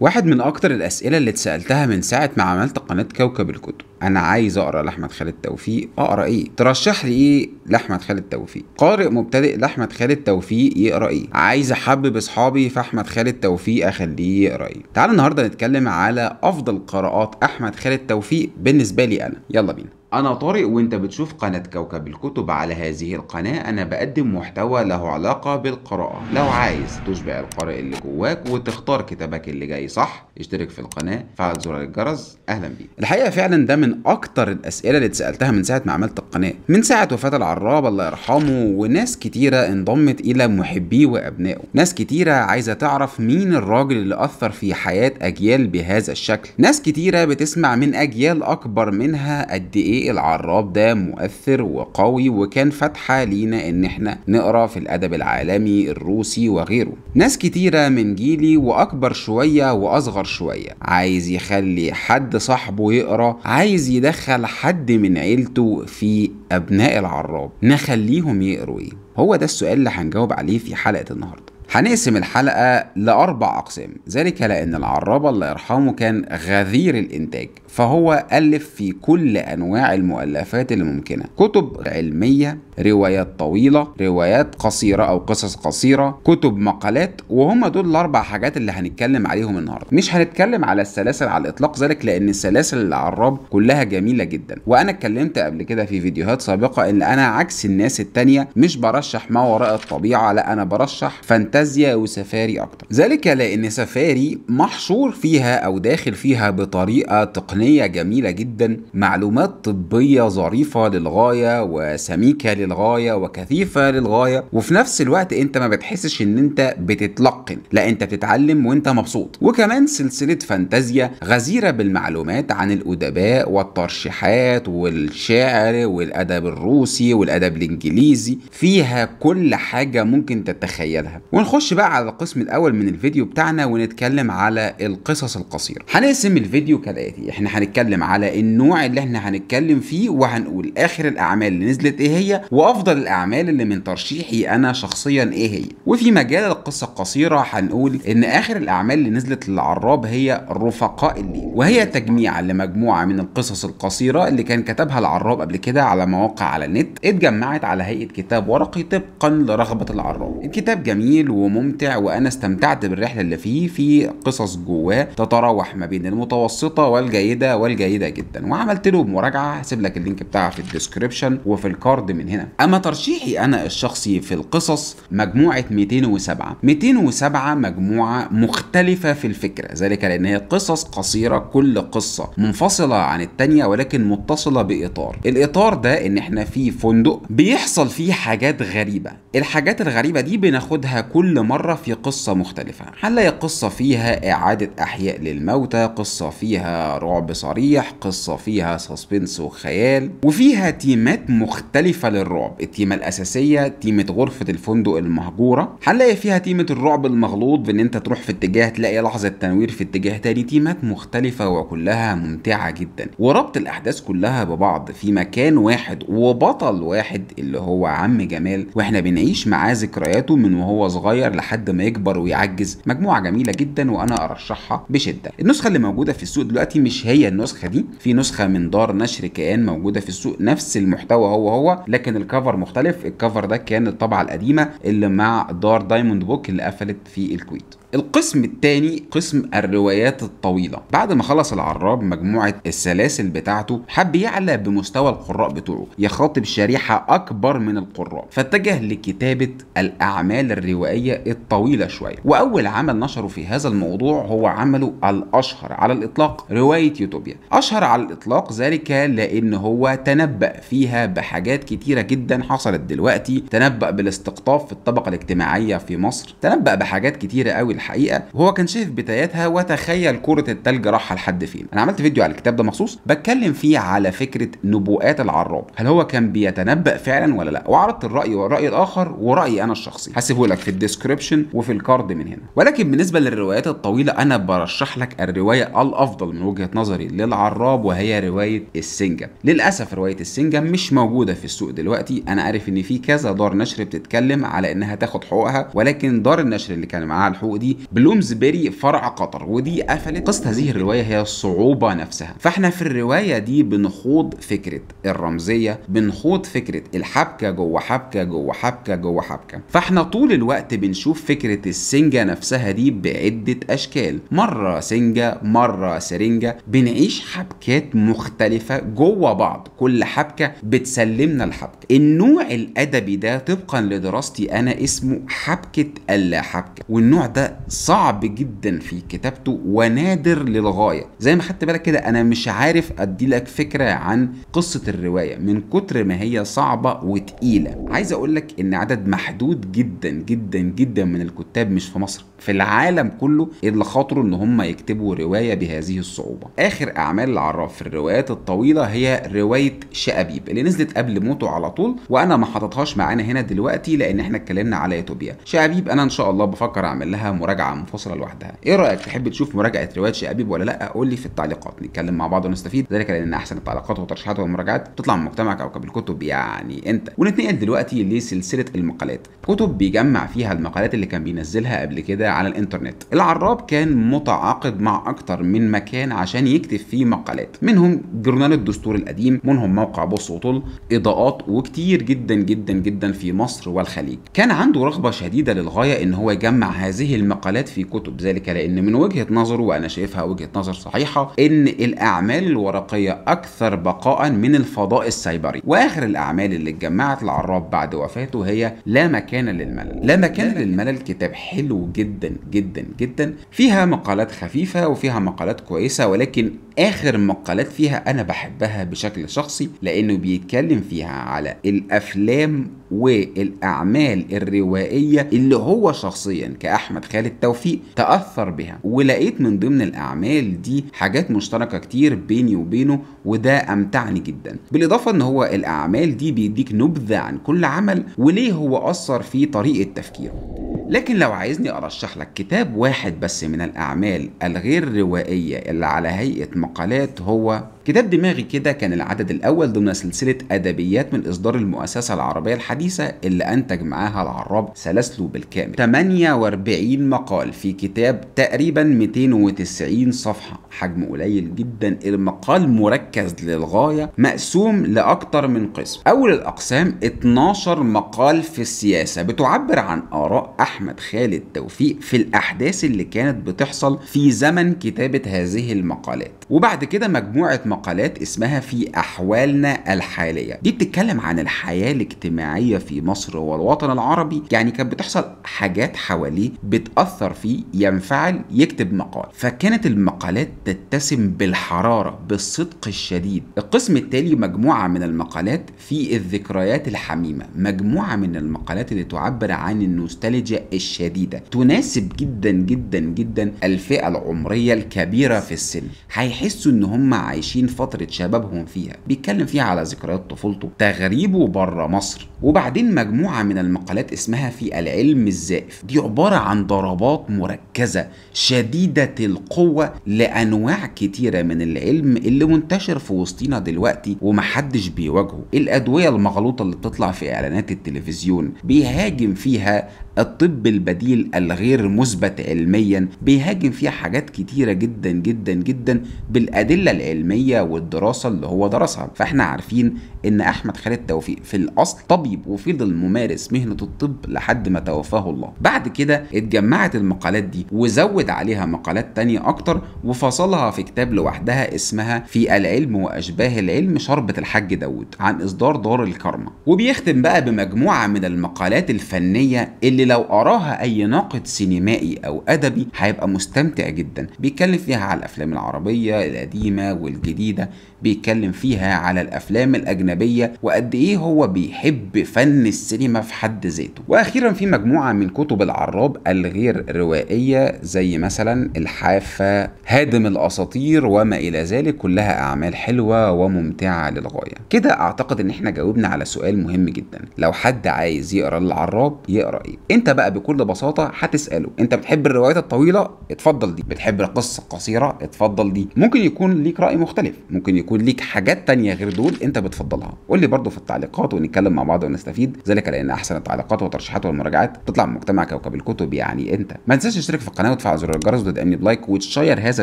واحد من أكتر الأسئلة اللي اتسألتها من ساعة ما عملت قناة كوكب الكتب أنا عايز أقرأ لأحمد خالد توفيق أقرأ إيه؟ ترشح لي إيه لأحمد خالد توفيق؟ قارئ مبتدئ لأحمد خالد توفيق يقرأ إيه؟ عايز أحبب أصحابي في أحمد خالد توفيق أخليه يقرأ إيه؟ تعال النهاردة نتكلم على أفضل قراءات أحمد خالد توفيق بالنسبة لي أنا يلا بينا أنا طارق وأنت بتشوف قناة كوكب الكتب على هذه القناة أنا بقدم محتوى له علاقة بالقراءة لو عايز تشبع القارئ اللي جواك وتختار كتابك اللي جاي صح اشترك في القناة فعل زر الجرس أهلا بيك الحقيقة فعلا ده من أكتر الأسئلة اللي اتسألتها من ساعة ما عملت القناة من ساعة وفاة العراب الله يرحمه وناس كتيرة انضمت إلى محبيه وأبنائه ناس كتيرة عايزة تعرف مين الراجل اللي أثر في حياة أجيال بهذا الشكل ناس كتيرة بتسمع من أجيال أكبر منها قد إيه العراب ده مؤثر وقوي وكان فاتحة لينا ان احنا نقرا في الادب العالمي الروسي وغيره ناس كتيرة من جيلي واكبر شوية واصغر شوية عايز يخلي حد صاحبه يقرا عايز يدخل حد من عيلته في ابناء العراب نخليهم يقروا ايه هو ده السؤال اللي هنجاوب عليه في حلقة النهاردة هنقسم الحلقة لأربع أقسام ذلك لأن العرابة الله يرحمه كان غزير الإنتاج فهو ألف في كل أنواع المؤلفات الممكنة كتب علمية روايات طويلة روايات قصيرة أو قصص قصيرة كتب مقالات وهم دول الأربع حاجات اللي هنتكلم عليهم النهاردة مش هنتكلم على السلاسل على الإطلاق ذلك لأن سلاسل العراب كلها جميلة جدا وأنا اتكلمت قبل كده في فيديوهات سابقة إن أنا عكس الناس التانية مش برشح ما وراء الطبيعة لا أنا برشح فانت فانتازيا وسفاري اكتر ذلك لان سفاري محشور فيها او داخل فيها بطريقه تقنيه جميله جدا معلومات طبيه ظريفه للغايه وسميكه للغايه وكثيفه للغايه وفي نفس الوقت انت ما بتحسش ان انت بتتلقن لا انت بتتعلم وانت مبسوط وكمان سلسله فانتازيا غزيره بالمعلومات عن الادباء والترشيحات والشعر والادب الروسي والادب الانجليزي فيها كل حاجه ممكن تتخيلها ونخش نخش بقى على القسم الاول من الفيديو بتاعنا ونتكلم على القصص القصيره هنقسم الفيديو كالاتي احنا هنتكلم على النوع اللي احنا هنتكلم فيه وهنقول اخر الاعمال اللي نزلت ايه هي وافضل الاعمال اللي من ترشيحي انا شخصيا ايه هي وفي مجال القصه القصيره هنقول ان اخر الاعمال اللي نزلت للعراب هي رفقاء الليل وهي تجميع لمجموعه من القصص القصيره اللي كان كتبها العراب قبل كده على مواقع على النت اتجمعت على هيئه كتاب ورقي طبقا لرغبه العراب الكتاب جميل و وممتع وانا استمتعت بالرحله اللي فيه في قصص جواه تتراوح ما بين المتوسطه والجيده والجيده جدا وعملت له مراجعه هسيب لك اللينك بتاعها في الديسكربشن وفي الكارد من هنا اما ترشيحي انا الشخصي في القصص مجموعه 207 207 مجموعه مختلفه في الفكره ذلك لان هي قصص قصيره كل قصه منفصله عن الثانيه ولكن متصله باطار الاطار ده ان احنا في فندق بيحصل فيه حاجات غريبه الحاجات الغريبه دي بناخدها كل كل مرة في قصة مختلفة هنلاقي قصة فيها إعادة أحياء للموتى قصة فيها رعب صريح قصة فيها سسبنس وخيال وفيها تيمات مختلفة للرعب التيمة الأساسية تيمة غرفة الفندق المهجورة هنلاقي فيها تيمة الرعب المغلوط بإن أنت تروح في اتجاه تلاقي لحظة تنوير في اتجاه تاني تيمات مختلفة وكلها ممتعة جدا وربط الأحداث كلها ببعض في مكان واحد وبطل واحد اللي هو عم جمال واحنا بنعيش معاه ذكرياته من وهو صغير صغير لحد ما يكبر ويعجز مجموعه جميله جدا وانا ارشحها بشده النسخه اللي موجوده في السوق دلوقتي مش هي النسخه دي في نسخه من دار نشر كيان موجوده في السوق نفس المحتوى هو هو لكن الكفر مختلف الكفر ده كان الطبعه القديمه اللي مع دار دايموند بوك اللي قفلت في الكويت القسم الثاني قسم الروايات الطويله بعد ما خلص العراب مجموعه السلاسل بتاعته حب يعلى بمستوى القراء بتوعه يخاطب شريحه اكبر من القراء فاتجه لكتابه الاعمال الروائيه الطويله شويه واول عمل نشره في هذا الموضوع هو عمله الاشهر على الاطلاق روايه يوتوبيا اشهر على الاطلاق ذلك لان هو تنبأ فيها بحاجات كتيره جدا حصلت دلوقتي تنبأ بالاستقطاب في الطبقه الاجتماعيه في مصر تنبأ بحاجات كتيره قوي الحقيقه وهو كان شايف بداياتها وتخيل كره التلج راح لحد فين انا عملت فيديو على الكتاب ده مخصوص بتكلم فيه على فكره نبوءات العراب هل هو كان بيتنبأ فعلا ولا لا وعرضت الراي والراي الاخر ورايي انا الشخصي هسيبه لك في الديسكربشن وفي الكارد من هنا ولكن بالنسبه للروايات الطويله انا برشح لك الروايه الافضل من وجهه نظري للعراب وهي روايه السنجم للاسف روايه السنجم مش موجوده في السوق دلوقتي انا عارف ان في كذا دار نشر بتتكلم على انها تاخد حقوقها ولكن دار النشر اللي كان معاها الحقوق دي بلومزبري فرع قطر ودي قفلت قصة هذه الرواية هي الصعوبة نفسها فاحنا في الرواية دي بنخوض فكرة الرمزية بنخوض فكرة الحبكة جوه حبكة جوه حبكة جوه حبكة فاحنا طول الوقت بنشوف فكرة السنجة نفسها دي بعدة أشكال مرة سنجة مرة سرنجة بنعيش حبكات مختلفة جوه بعض كل حبكة بتسلمنا الحبكة النوع الأدبي ده طبقا لدراستي أنا اسمه حبكة اللا حبكة والنوع ده صعب جدا في كتابته ونادر للغايه زي ما خدت بالك كده انا مش عارف ادي لك فكره عن قصه الروايه من كتر ما هي صعبه وتقيله عايز اقول لك ان عدد محدود جدا جدا جدا من الكتاب مش في مصر في العالم كله اللي خاطروا ان هم يكتبوا روايه بهذه الصعوبه اخر اعمال العراف في الروايات الطويله هي روايه شقبيب اللي نزلت قبل موته على طول وانا ما حطيتهاش معانا هنا دلوقتي لان احنا اتكلمنا على يوتوبيا شقبيب انا ان شاء الله بفكر اعمل لها مراجعه مراجعه منفصله لوحدها ايه رايك تحب تشوف مراجعه روايه شقابيب ولا لا قول لي في التعليقات نتكلم مع بعض ونستفيد ذلك لان احسن التعليقات والترشيحات والمراجعات بتطلع من مجتمع كوكب الكتب يعني انت ونتنقل دلوقتي لسلسله المقالات كتب بيجمع فيها المقالات اللي كان بينزلها قبل كده على الانترنت العراب كان متعاقد مع اكتر من مكان عشان يكتب فيه مقالات منهم جورنال الدستور القديم منهم موقع بص وطل اضاءات وكتير جدا جدا جدا في مصر والخليج كان عنده رغبه شديده للغايه ان هو يجمع هذه المقالات المقالات في كتب ذلك لأن من وجهة نظره وأنا شايفها وجهة نظر صحيحة إن الأعمال الورقية أكثر بقاء من الفضاء السايبري وآخر الأعمال اللي اتجمعت العراب بعد وفاته هي لا مكان للملل لا مكان للملل كتاب حلو جدا جدا جدا فيها مقالات خفيفة وفيها مقالات كويسة ولكن آخر مقالات فيها أنا بحبها بشكل شخصي لأنه بيتكلم فيها على الأفلام والاعمال الروائيه اللي هو شخصيا كاحمد خالد توفيق تاثر بها ولقيت من ضمن الاعمال دي حاجات مشتركه كتير بيني وبينه وده امتعني جدا بالاضافه ان هو الاعمال دي بيديك نبذه عن كل عمل وليه هو اثر في طريقه تفكيره لكن لو عايزني أرشح لك كتاب واحد بس من الأعمال الغير روائية اللي على هيئة مقالات هو كتاب دماغي كده كان العدد الأول ضمن سلسلة أدبيات من إصدار المؤسسة العربية الحديثة اللي أنتج معاها العراب سلاسلو بالكامل 48 مقال في كتاب تقريبا 290 صفحة حجم قليل جدا المقال مركز للغاية مقسوم لأكتر من قسم أول الأقسام 12 مقال في السياسة بتعبر عن آراء أحد أحمد خالد توفيق في الأحداث اللي كانت بتحصل في زمن كتابة هذه المقالات وبعد كده مجموعة مقالات اسمها في أحوالنا الحالية دي بتتكلم عن الحياة الاجتماعية في مصر والوطن العربي يعني كانت بتحصل حاجات حواليه بتأثر فيه ينفعل يكتب مقال فكانت المقالات تتسم بالحرارة بالصدق الشديد القسم التالي مجموعة من المقالات في الذكريات الحميمة مجموعة من المقالات اللي تعبر عن النوستالجيا الشديدة تناسب جدا جدا جدا الفئة العمرية الكبيرة في السن هيحسوا ان هم عايشين فترة شبابهم فيها بيتكلم فيها على ذكريات طفولته تغريبه بره مصر وبعدين مجموعة من المقالات اسمها في العلم الزائف دي عبارة عن ضربات مركزة شديدة القوة لأنواع كتيرة من العلم اللي منتشر في وسطينا دلوقتي ومحدش بيواجهه الأدوية المغلوطة اللي بتطلع في إعلانات التلفزيون بيهاجم فيها الطب الطب البديل الغير مثبت علميا بيهاجم فيها حاجات كتيرة جدا جدا جدا بالأدلة العلمية والدراسة اللي هو درسها فاحنا عارفين ان أحمد خالد توفيق في الأصل طبيب وفضل ممارس مهنة الطب لحد ما توفاه الله بعد كده اتجمعت المقالات دي وزود عليها مقالات تانية أكتر وفصلها في كتاب لوحدها اسمها في العلم وأشباه العلم شربة الحاج داود عن إصدار دار الكرمة وبيختم بقى بمجموعة من المقالات الفنية اللي لو وراها اي ناقد سينمائي او ادبي هيبقى مستمتع جدا بيتكلم فيها على الافلام العربيه القديمه والجديده بيتكلم فيها على الافلام الاجنبيه وقد ايه هو بيحب فن السينما في حد ذاته واخيرا في مجموعه من كتب العراب الغير روائيه زي مثلا الحافه هادم الاساطير وما الى ذلك كلها اعمال حلوه وممتعه للغايه كده اعتقد ان احنا جاوبنا على سؤال مهم جدا لو حد عايز يقرا العراب يقرا ايه انت بقى بكل بساطه هتساله انت بتحب الروايات الطويله اتفضل دي بتحب القصه القصيره اتفضل دي ممكن يكون ليك راي مختلف ممكن يكون ليك حاجات تانية غير دول انت بتفضلها قول لي برده في التعليقات ونتكلم مع بعض ونستفيد ذلك لان احسن التعليقات والترشيحات والمراجعات تطلع من مجتمع كوكب الكتب يعني انت ما تنساش تشترك في القناه وتفعل زر الجرس وتدعمني بلايك وتشير هذا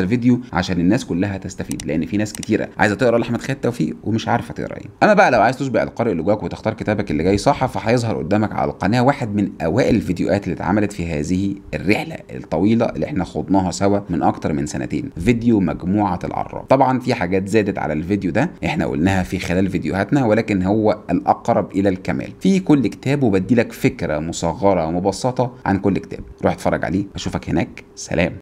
الفيديو عشان الناس كلها تستفيد لان في ناس كتيره عايزه تقرا لاحمد خالد توفيق ومش عارفه تقرا ايه اما بقى لو عايز تشبع القارئ اللي جواك وتختار كتابك اللي جاي صح فهيظهر قدامك على القناه واحد من اوائل الفيديوهات الفيديوهات اللي اتعملت في هذه الرحله الطويله اللي احنا خضناها سوا من اكتر من سنتين فيديو مجموعه العراب طبعا في حاجات زادت على الفيديو ده احنا قلناها في خلال فيديوهاتنا ولكن هو الاقرب الى الكمال في كل كتاب وبدي لك فكره مصغره ومبسطه عن كل كتاب روح اتفرج عليه اشوفك هناك سلام